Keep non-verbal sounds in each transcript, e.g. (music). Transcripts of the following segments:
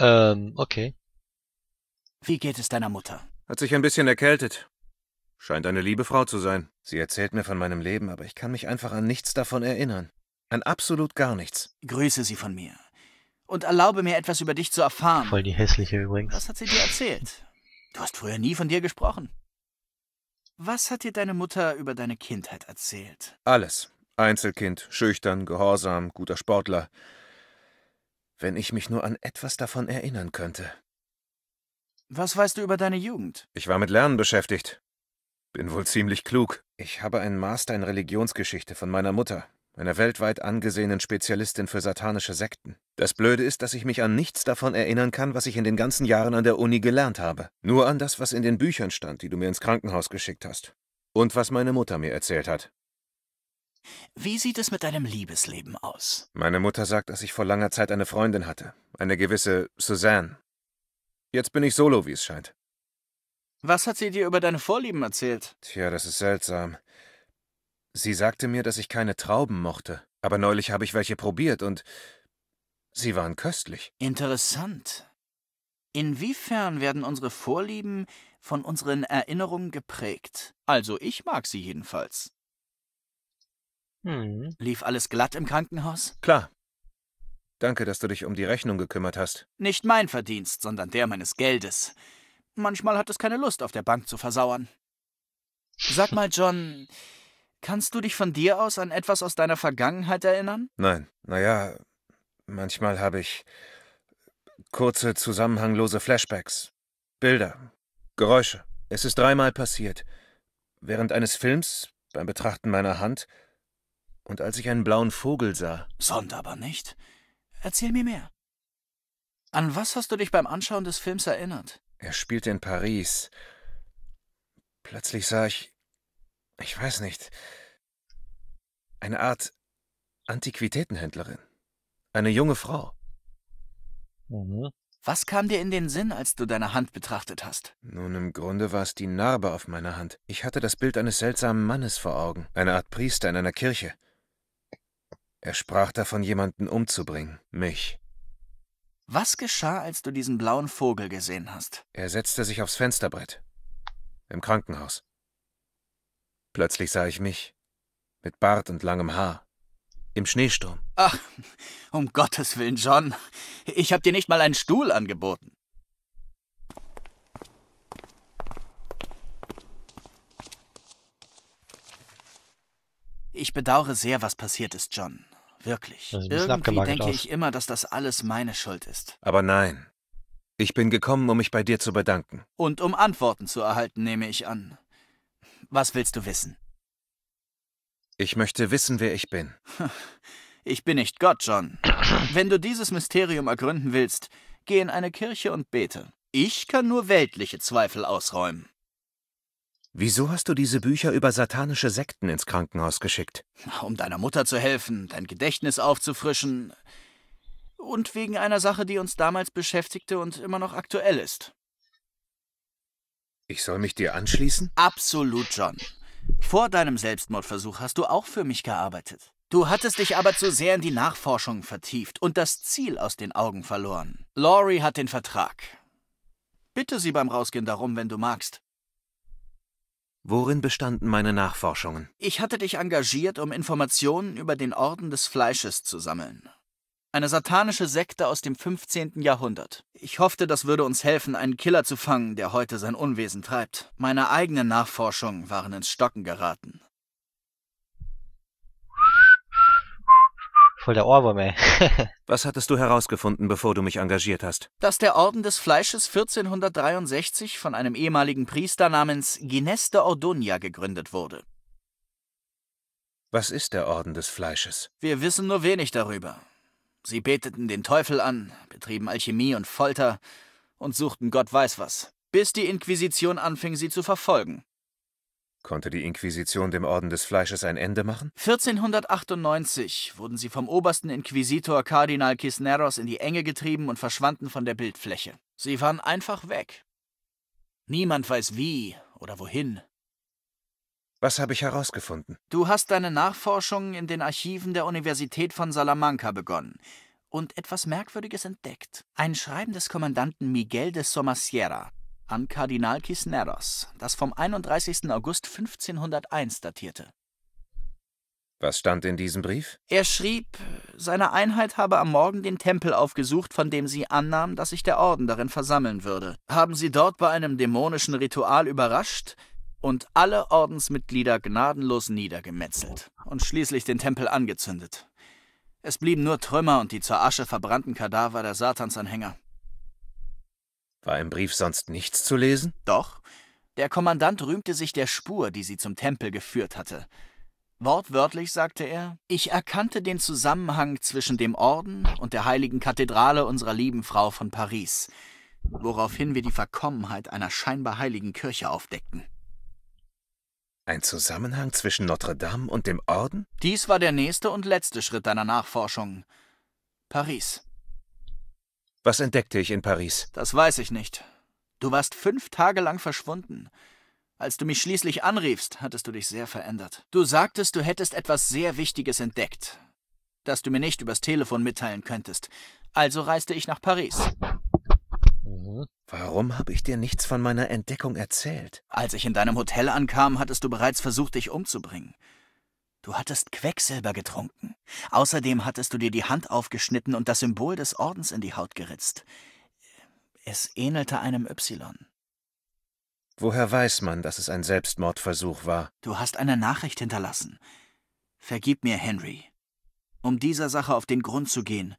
Ähm, okay. Wie geht es deiner Mutter? Hat sich ein bisschen erkältet. Scheint eine liebe Frau zu sein. Sie erzählt mir von meinem Leben, aber ich kann mich einfach an nichts davon erinnern. An absolut gar nichts. Grüße sie von mir. Und erlaube mir etwas über dich zu erfahren. Voll die hässliche übrigens. Was hat sie dir erzählt? Du hast früher nie von dir gesprochen. Was hat dir deine Mutter über deine Kindheit erzählt? Alles. Einzelkind, schüchtern, gehorsam, guter Sportler wenn ich mich nur an etwas davon erinnern könnte. Was weißt du über deine Jugend? Ich war mit Lernen beschäftigt. Bin wohl ziemlich klug. Ich habe einen Master in Religionsgeschichte von meiner Mutter, einer weltweit angesehenen Spezialistin für satanische Sekten. Das Blöde ist, dass ich mich an nichts davon erinnern kann, was ich in den ganzen Jahren an der Uni gelernt habe. Nur an das, was in den Büchern stand, die du mir ins Krankenhaus geschickt hast. Und was meine Mutter mir erzählt hat. Wie sieht es mit deinem Liebesleben aus? Meine Mutter sagt, dass ich vor langer Zeit eine Freundin hatte. Eine gewisse Suzanne. Jetzt bin ich solo, wie es scheint. Was hat sie dir über deine Vorlieben erzählt? Tja, das ist seltsam. Sie sagte mir, dass ich keine Trauben mochte. Aber neulich habe ich welche probiert und sie waren köstlich. Interessant. Inwiefern werden unsere Vorlieben von unseren Erinnerungen geprägt? Also ich mag sie jedenfalls. Hm. Lief alles glatt im Krankenhaus? Klar. Danke, dass du dich um die Rechnung gekümmert hast. Nicht mein Verdienst, sondern der meines Geldes. Manchmal hat es keine Lust, auf der Bank zu versauern. Sag mal, John, kannst du dich von dir aus an etwas aus deiner Vergangenheit erinnern? Nein. Naja, manchmal habe ich kurze, zusammenhanglose Flashbacks, Bilder, Geräusche. Es ist dreimal passiert. Während eines Films, beim Betrachten meiner Hand, und als ich einen blauen Vogel sah. Sonderbar nicht. Erzähl mir mehr. An was hast du dich beim Anschauen des Films erinnert? Er spielte in Paris. Plötzlich sah ich, ich weiß nicht, eine Art Antiquitätenhändlerin. Eine junge Frau. Mhm. Was kam dir in den Sinn, als du deine Hand betrachtet hast? Nun, im Grunde war es die Narbe auf meiner Hand. Ich hatte das Bild eines seltsamen Mannes vor Augen, eine Art Priester in einer Kirche. Er sprach davon, jemanden umzubringen, mich. Was geschah, als du diesen blauen Vogel gesehen hast? Er setzte sich aufs Fensterbrett. Im Krankenhaus. Plötzlich sah ich mich. Mit Bart und langem Haar. Im Schneesturm. Ach, um Gottes Willen, John. Ich hab dir nicht mal einen Stuhl angeboten. Ich bedauere sehr, was passiert ist, John. Wirklich. Irgendwie denke aus. ich immer, dass das alles meine Schuld ist. Aber nein. Ich bin gekommen, um mich bei dir zu bedanken. Und um Antworten zu erhalten, nehme ich an. Was willst du wissen? Ich möchte wissen, wer ich bin. (laughs) Ich bin nicht Gott, John. Wenn du dieses Mysterium ergründen willst, geh in eine Kirche und bete. Ich kann nur weltliche Zweifel ausräumen. Wieso hast du diese Bücher über satanische Sekten ins Krankenhaus geschickt? Um deiner Mutter zu helfen, dein Gedächtnis aufzufrischen und wegen einer Sache, die uns damals beschäftigte und immer noch aktuell ist. Ich soll mich dir anschließen? Absolut, John. Vor deinem Selbstmordversuch hast du auch für mich gearbeitet. Du hattest dich aber zu sehr in die Nachforschung vertieft und das Ziel aus den Augen verloren. Laurie hat den Vertrag. Bitte sie beim Rausgehen darum, wenn du magst. Worin bestanden meine Nachforschungen? Ich hatte dich engagiert, um Informationen über den Orden des Fleisches zu sammeln. Eine satanische Sekte aus dem 15. Jahrhundert. Ich hoffte, das würde uns helfen, einen Killer zu fangen, der heute sein Unwesen treibt. Meine eigenen Nachforschungen waren ins Stocken geraten. voll der Ohrwurm, ey. (laughs) Was hattest du herausgefunden, bevor du mich engagiert hast? Dass der Orden des Fleisches 1463 von einem ehemaligen Priester namens Guinness de Ordonia gegründet wurde. Was ist der Orden des Fleisches? Wir wissen nur wenig darüber. Sie beteten den Teufel an, betrieben Alchemie und Folter und suchten Gott weiß was, bis die Inquisition anfing, sie zu verfolgen. Konnte die Inquisition dem Orden des Fleisches ein Ende machen? 1498 wurden sie vom obersten Inquisitor Kardinal Cisneros in die Enge getrieben und verschwanden von der Bildfläche. Sie waren einfach weg. Niemand weiß wie oder wohin. Was habe ich herausgefunden? Du hast deine Nachforschungen in den Archiven der Universität von Salamanca begonnen und etwas Merkwürdiges entdeckt. Ein Schreiben des Kommandanten Miguel de Somasierra, an Kardinal Cisneros, das vom 31. August 1501 datierte. Was stand in diesem Brief? Er schrieb, seine Einheit habe am Morgen den Tempel aufgesucht, von dem sie annahm, dass sich der Orden darin versammeln würde, haben sie dort bei einem dämonischen Ritual überrascht und alle Ordensmitglieder gnadenlos niedergemetzelt und schließlich den Tempel angezündet. Es blieben nur Trümmer und die zur Asche verbrannten Kadaver der Satansanhänger. War im Brief sonst nichts zu lesen? Doch. Der Kommandant rühmte sich der Spur, die sie zum Tempel geführt hatte. Wortwörtlich sagte er, ich erkannte den Zusammenhang zwischen dem Orden und der heiligen Kathedrale unserer lieben Frau von Paris, woraufhin wir die Verkommenheit einer scheinbar heiligen Kirche aufdeckten. Ein Zusammenhang zwischen Notre Dame und dem Orden? Dies war der nächste und letzte Schritt deiner Nachforschung. Paris. Was entdeckte ich in Paris? Das weiß ich nicht. Du warst fünf Tage lang verschwunden. Als du mich schließlich anriefst, hattest du dich sehr verändert. Du sagtest, du hättest etwas sehr Wichtiges entdeckt, das du mir nicht übers Telefon mitteilen könntest. Also reiste ich nach Paris. Mhm. Warum habe ich dir nichts von meiner Entdeckung erzählt? Als ich in deinem Hotel ankam, hattest du bereits versucht, dich umzubringen. Du hattest Quecksilber getrunken. Außerdem hattest du dir die Hand aufgeschnitten und das Symbol des Ordens in die Haut geritzt. Es ähnelte einem Y. Woher weiß man, dass es ein Selbstmordversuch war? Du hast eine Nachricht hinterlassen. Vergib mir, Henry. Um dieser Sache auf den Grund zu gehen,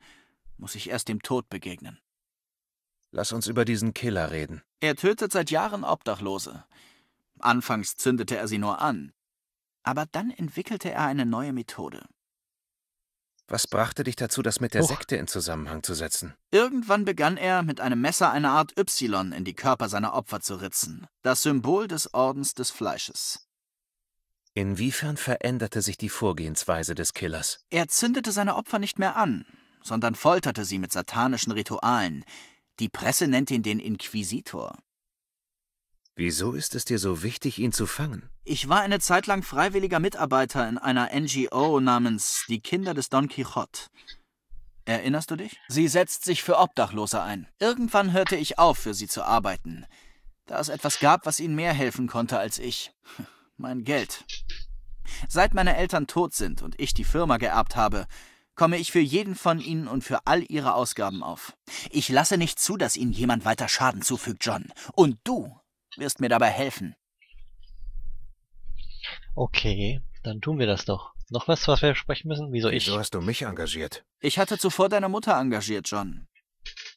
muss ich erst dem Tod begegnen. Lass uns über diesen Killer reden. Er tötet seit Jahren Obdachlose. Anfangs zündete er sie nur an. Aber dann entwickelte er eine neue Methode. Was brachte dich dazu, das mit der Huch. Sekte in Zusammenhang zu setzen? Irgendwann begann er, mit einem Messer eine Art Y in die Körper seiner Opfer zu ritzen, das Symbol des Ordens des Fleisches. Inwiefern veränderte sich die Vorgehensweise des Killers? Er zündete seine Opfer nicht mehr an, sondern folterte sie mit satanischen Ritualen. Die Presse nennt ihn den Inquisitor. Wieso ist es dir so wichtig, ihn zu fangen? Ich war eine Zeit lang freiwilliger Mitarbeiter in einer NGO namens Die Kinder des Don Quixote. Erinnerst du dich? Sie setzt sich für Obdachlose ein. Irgendwann hörte ich auf, für sie zu arbeiten, da es etwas gab, was ihnen mehr helfen konnte als ich. (laughs) Mein Geld. Seit meine Eltern tot sind und ich die Firma geerbt habe, komme ich für jeden von ihnen und für all ihre Ausgaben auf. Ich lasse nicht zu, dass ihnen jemand weiter Schaden zufügt, John. Und du wirst mir dabei helfen. Okay, dann tun wir das doch. Noch was, was wir besprechen müssen? Wieso, Wieso ich? Wieso hast du mich engagiert? Ich hatte zuvor deine Mutter engagiert, John.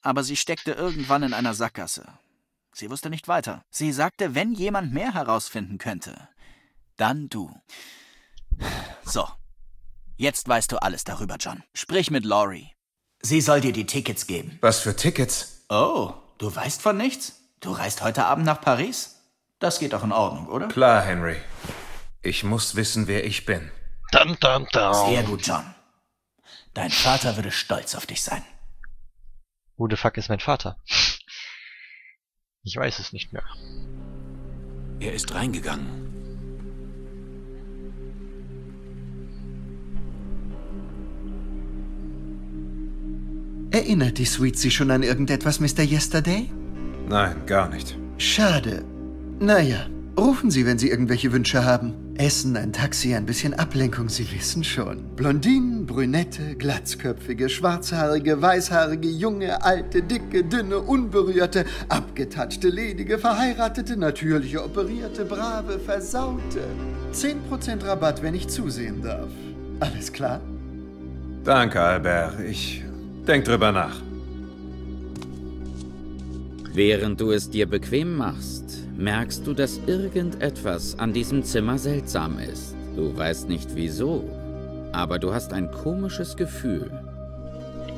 Aber sie steckte irgendwann in einer Sackgasse. Sie wusste nicht weiter. Sie sagte, wenn jemand mehr herausfinden könnte, dann du. So. Jetzt weißt du alles darüber, John. Sprich mit Laurie. Sie soll dir die Tickets geben. Was für Tickets? Oh, du weißt von nichts? Du reist heute Abend nach Paris? Das geht doch in Ordnung, oder? Klar, Henry. Ich muss wissen, wer ich bin. Dum, dum, dum. Sehr gut, John. Dein Vater würde stolz auf dich sein. Who the fuck ist mein Vater? Ich weiß es nicht mehr. Er ist reingegangen. Erinnert die Sweetie schon an irgendetwas, Mr. Yesterday? Nein, gar nicht. Schade. Naja, rufen Sie, wenn Sie irgendwelche Wünsche haben. Essen, ein Taxi, ein bisschen Ablenkung, Sie wissen schon. Blondinen, Brünette, Glatzköpfige, Schwarzhaarige, Weißhaarige, Junge, Alte, Dicke, Dünne, Unberührte, Abgetatschte, Ledige, Verheiratete, Natürliche, Operierte, Brave, Versaute. 10% Rabatt, wenn ich zusehen darf. Alles klar? Danke, Albert. Ich denk drüber nach. Während du es dir bequem machst, merkst du, dass irgendetwas an diesem Zimmer seltsam ist. Du weißt nicht wieso, aber du hast ein komisches Gefühl.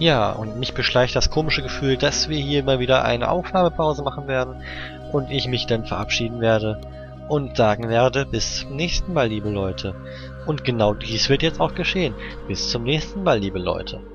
Ja, und mich beschleicht das komische Gefühl, dass wir hier mal wieder eine Aufnahmepause machen werden und ich mich dann verabschieden werde und sagen werde, bis zum nächsten Mal, liebe Leute. Und genau dies wird jetzt auch geschehen. Bis zum nächsten Mal, liebe Leute.